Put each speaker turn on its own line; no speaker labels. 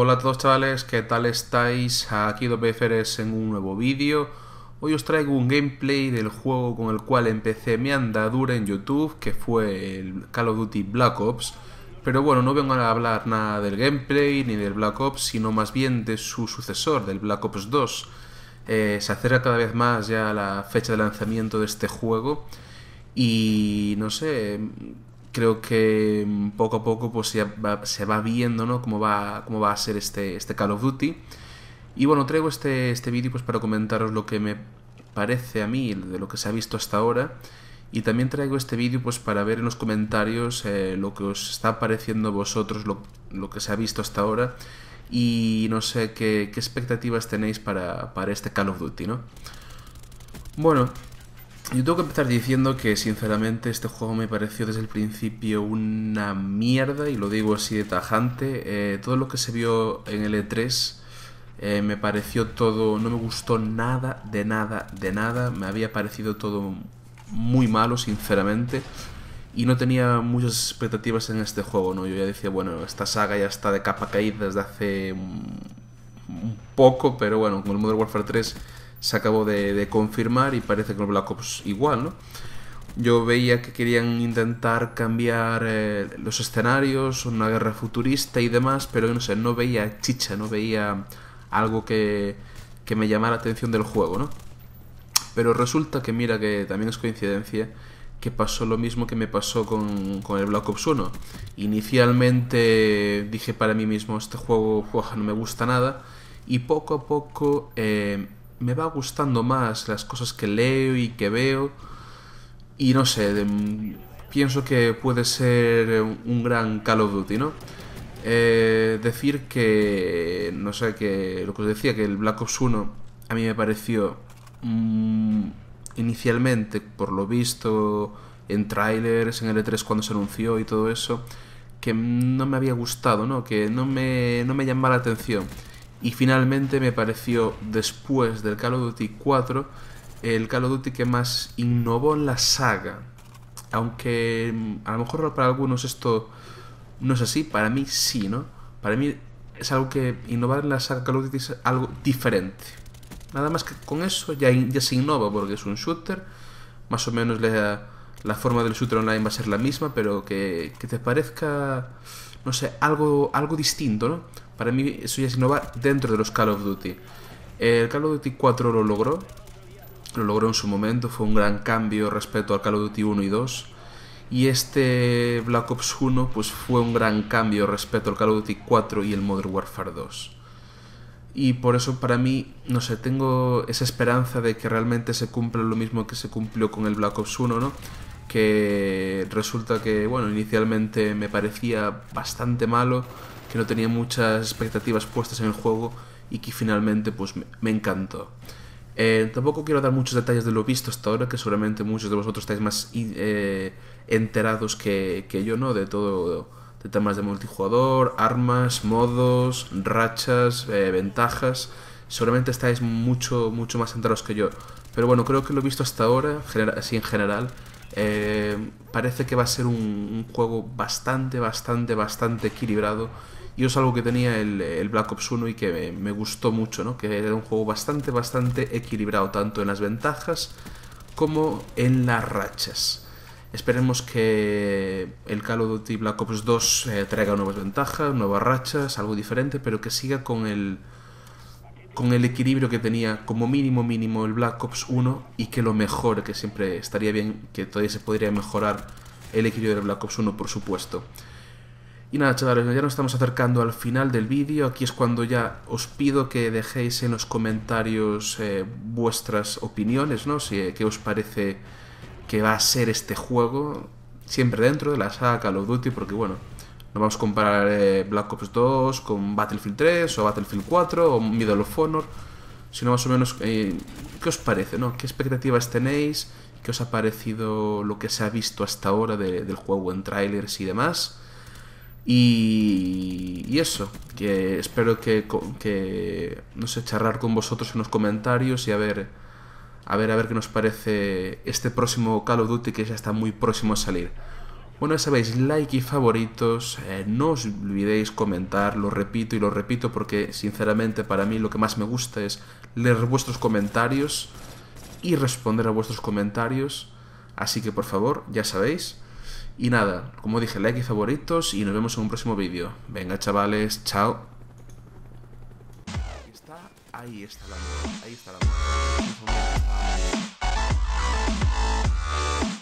Hola a todos chavales, ¿qué tal estáis? Aquí WFRS en un nuevo vídeo. Hoy os traigo un gameplay del juego con el cual empecé mi andadura en YouTube, que fue el Call of Duty Black Ops. Pero bueno, no vengo a hablar nada del gameplay ni del Black Ops, sino más bien de su sucesor, del Black Ops 2. Eh, se acerca cada vez más ya la fecha de lanzamiento de este juego. Y no sé, creo que mm, poco a poco pues, se va viendo cómo, va, cómo va a ser este, este Call of Duty. Y bueno, traigo este, este vídeo pues, para comentaros lo que me parece a mí, de lo que se ha visto hasta ahora. Y también traigo este vídeo pues, para ver en los comentarios eh, lo que os está pareciendo a vosotros, lo, que se ha visto hasta ahora. Y no sé qué, expectativas tenéis para, para este Call of Duty, ¿no? Bueno, yo tengo que empezar diciendo que sinceramente este juego me pareció desde el principio una mierda y lo digo así de tajante. Eh, todo lo que se vio en el E3 eh, me pareció todo, no me gustó nada, de nada, de nada. Me había parecido todo muy malo sinceramente y no tenía muchas expectativas en este juego. ¿no? Yo ya decía, bueno, esta saga ya está de capa caída desde hace un poco, pero bueno, con el Modern Warfare 3 se acabó de, confirmar y parece que el Black Ops igual, ¿no? Yo veía que querían intentar cambiar eh, los escenarios, una guerra futurista y demás, pero no sé, no veía chicha, no veía algo que, me llamara la atención del juego, ¿no? Pero resulta que, mira, que también es coincidencia que pasó lo mismo que me pasó con, el Black Ops 1. Inicialmente dije para mí mismo, este juego no me gusta nada, y poco a poco eh, me va gustando más las cosas que leo y que veo. Y no sé, pienso que puede ser un gran Call of Duty, ¿no? Eh, decir que, no sé, que lo que os decía, que el Black Ops 1 a mí me pareció mm, inicialmente, por lo visto en trailers, en L3 cuando se anunció y todo eso, que no me había gustado, ¿no? Que no me, no me llamaba la atención. Y finalmente me pareció, después del Call of Duty 4, el Call of Duty que más innovó en la saga. Aunque mm, a lo mejor para algunos esto no es así, para mí sí, ¿no? Para mí es algo que innovar en la saga Call of Duty es algo diferente. Nada más que con eso ya, ya se innova porque es un shooter, más o menos la, la forma del shooter online va a ser la misma, pero que, que te parezca no sé, algo, algo distinto, ¿no? Para mí eso ya es innovar dentro de los Call of Duty. El Call of Duty 4 lo logró, lo logró en su momento, fue un gran cambio respecto al Call of Duty 1 y 2. Y este Black Ops 1 pues fue un gran cambio respecto al Call of Duty 4 y el Modern Warfare 2. Y por eso para mí, no sé, tengo esa esperanza de que realmente se cumpla lo mismo que se cumplió con el Black Ops 1, ¿no? que resulta que, bueno, inicialmente me parecía bastante malo, que no tenía muchas expectativas puestas en el juego y que finalmente pues me, encantó. Eh, tampoco quiero dar muchos detalles de lo visto hasta ahora, que seguramente muchos de vosotros estáis más eh, enterados que, yo, ¿no? De todo, de temas de multijugador, armas, modos, rachas, eh, ventajas. Seguramente estáis mucho, mucho más enterados que yo. Pero bueno, creo que lo visto hasta ahora, así en general, eh, parece que va a ser un, juego bastante, bastante, bastante equilibrado. Y es algo que tenía el, Black Ops 1 y que me, gustó mucho, ¿no? Que era un juego bastante, bastante equilibrado, tanto en las ventajas como en las rachas. Esperemos que el Call of Duty Black Ops 2 eh, traiga nuevas ventajas, nuevas rachas, algo diferente, pero que siga con el, con el equilibrio que tenía como mínimo mínimo el Black Ops 1 y que lo mejor, que siempre estaría bien, que todavía se podría mejorar el equilibrio del Black Ops 1, por supuesto. Y nada, chavales, ya nos estamos acercando al final del vídeo. Aquí es cuando ya os pido que dejéis en los comentarios eh, vuestras opiniones, ¿no? Si, eh, qué os parece que va a ser este juego, siempre dentro de la saga Call of Duty, porque bueno, vamos a comparar eh, Black Ops 2 con Battlefield 3 o Battlefield 4 o Middle of Honor, sino más o menos eh, qué os parece, ¿Qué expectativas tenéis? ¿Qué os ha parecido lo que se ha visto hasta ahora del juego en trailers y demás? Y, eso, que espero que, que, no sé, charlar con vosotros en los comentarios y a ver, a ver, a ver qué nos parece este próximo Call of Duty que ya está muy próximo a salir. Bueno, ya sabéis, like y favoritos, eh, no os olvidéis comentar, lo repito y lo repito porque sinceramente para mí lo que más me gusta es leer vuestros comentarios y responder a vuestros comentarios, así que por favor, ya sabéis. Y nada, como dije, like y favoritos y nos vemos en un próximo vídeo. Venga chavales, chao. Ahí está, ahí está la